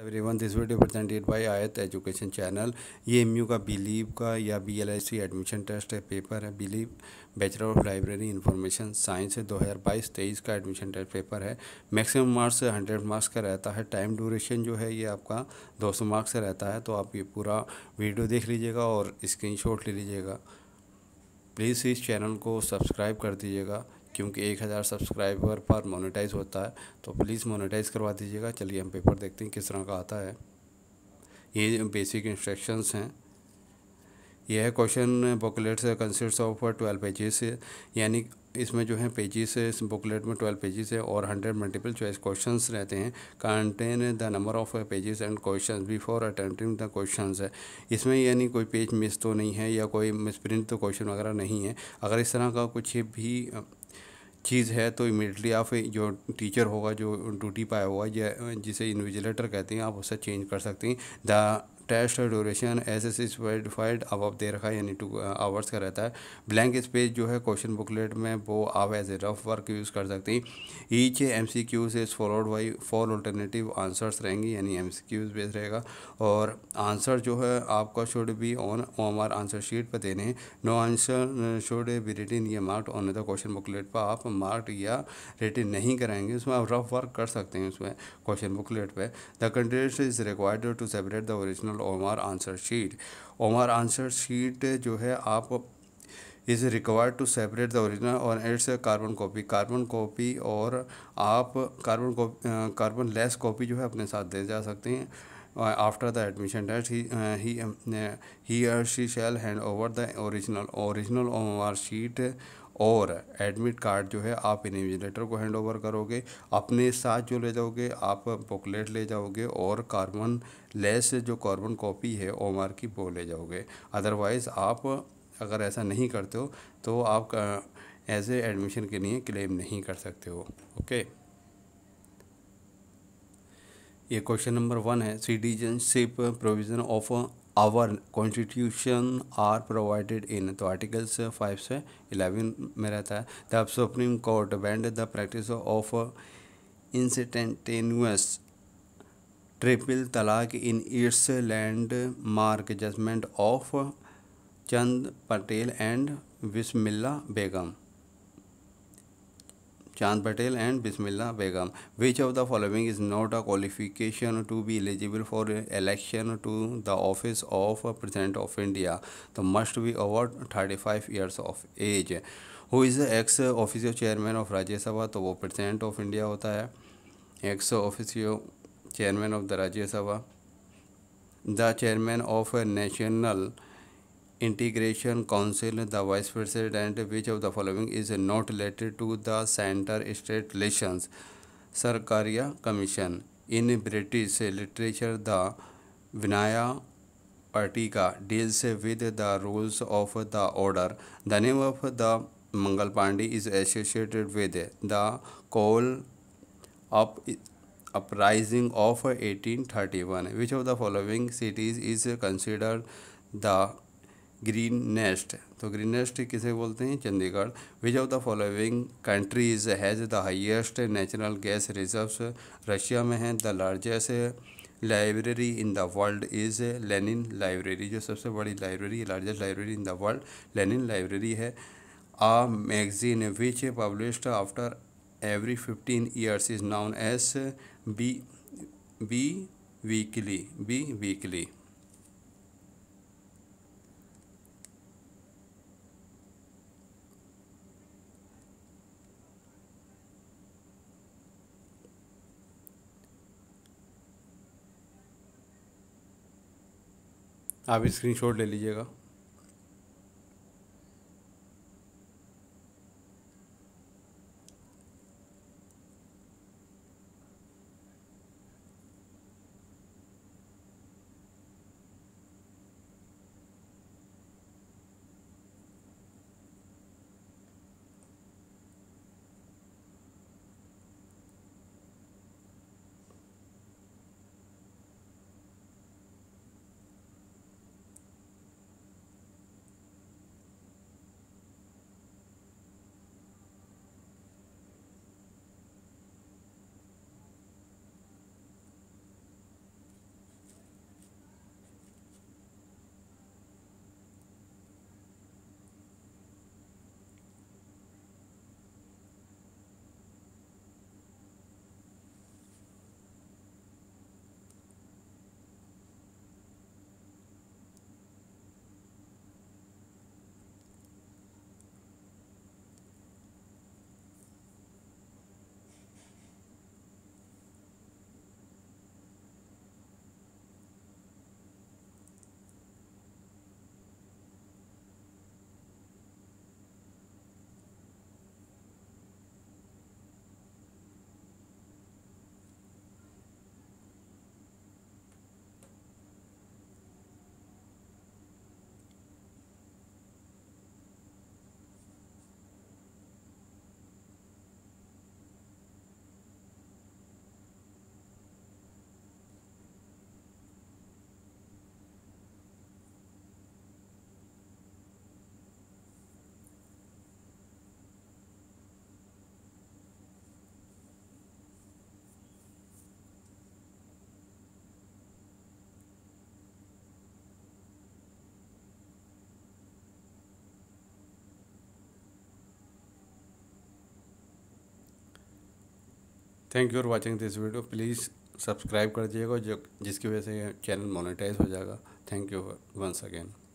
everyone this video presented by Ayat education channel ये MU का BLib का या बीएलआईसी एडमिशन टेस्ट है पेपर है BLib bachelor of library information science है दो हज़ार बाईस तेईस का एडमिशन टेस्ट पेपर है मैक्सिमम मार्क्स हंड्रेड मार्क्स का रहता है टाइम ड्यूरेशन जो है ये आपका सौ मार्क्स का रहता है तो आप ये पूरा वीडियो देख लीजिएगा और स्क्रीन ले लीजिएगा प्लीज़ इस चैनल को सब्सक्राइब कर दीजिएगा क्योंकि एक हज़ार सब्सक्राइबर पर मोनेटाइज होता है तो प्लीज़ मोनेटाइज करवा दीजिएगा चलिए हम पेपर देखते हैं किस तरह का आता है ये बेसिक इंस्ट्रक्शंस हैं यह क्वेश्चन बुकलेट से कंसिस्ट ऑफ ट्वेल्व पेजेस यानी इसमें जो है पेजेस इस बुकलेट में ट्वेल्व पेजेस है और हंड्रेड मल्टीपल चॉइस क्वेश्चंस रहते हैं contain the number of pages and questions before attending the questions है इसमें यानी कोई पेज मिस तो नहीं है या कोई मिसप्रिंट तो क्वेश्चन वगैरह नहीं है अगर इस तरह का कुछ भी चीज़ है तो इमीडिएटली आप जो टीचर होगा जो ड्यूटी पाया होगा या जिसे इन्विजिलेटर कहते हैं आप उसे चेंज कर सकते हैं द टेस्ट और ड्यूरेशन एस एस इज अब आप दे रखा है यानी टू आवर्स uh, का रहता है ब्लैंक स्पेज जो है क्वेश्चन बुकलेट में वो आप as a rough work use कर सकते हैं each M C Qs is followed by four alternative answers रहेंगी यानी एम सी क्यूज बेस रहेगा और आंसर जो है आपका should be on OMR answer sheet पर देने no answer should be written या marked on the question booklet पर आप मार्क्ड या रिटिन नहीं कराएंगे उसमें आप रफ वर्क कर सकते हैं उसमें क्वेश्चन बुकलेट पर the contest is required to separate the original called OMR answer sheet OMR answer sheet जो है आप is required to separate the original और its carbon copy carbon copy और आप कार्बन कार्बन लेस कॉपी जो है अपने साथ दे जा सकते हैं after the admission date he he she shall hand over the original original R sheet और एडमिट कार्ड जो है आप इन्विजिलेटर को हैंड ओवर करोगे अपने साथ जो ले जाओगे आप बुकलेट ले जाओगे और कार्बन लेस जो कार्बन कॉपी है ओ की वो ले जाओगे अदरवाइज़ आप अगर ऐसा नहीं करते हो तो आप ऐसे एडमिशन के लिए क्लेम नहीं कर सकते हो ओके ये क्वेश्चन नंबर वन है citizenship provision of our constitution are provided in तो आर्टिकल्स फाइव से इलेवन में रहता है तब Supreme Court banned the practice of instantaneous triple talaq in its landmark judgment of Chand Patel and Bismillah Begum Chand Patel and Bismillah Begum which of the following is not a qualification to be eligible for election to the office of president of India the must be over thirty five years of age who is ex officio chairman of Rajya Sabha तो वो president of India होता है ex officio chairman of the Rajya Sabha the chairman of national integration council the vice president which of the following is not related to the centre state relations Sarkaria commission in British literature the Vinaya Pitaka deals with the rules of the order the name of the Mangal Pandey is associated with the Kol up uprising of eighteen thirty one which of the following cities is considered the green nest तो green nest किसे बोलते हैं Chandigarh which of the following countries has the highest natural gas reserves Russia में है the largest library in the world is Lenin library जो सबसे बड़ी library largest library in the world Lenin library है a magazine which publish after every fifteen years is known as B B weekly B weekly आप screenshot ले लीजिएगा thank you for watching this video please subscribe कर दिएगा जो जिसकी वजह से चैनल मोनेटाइज हो जाएगा थैंक यू वंस अगेन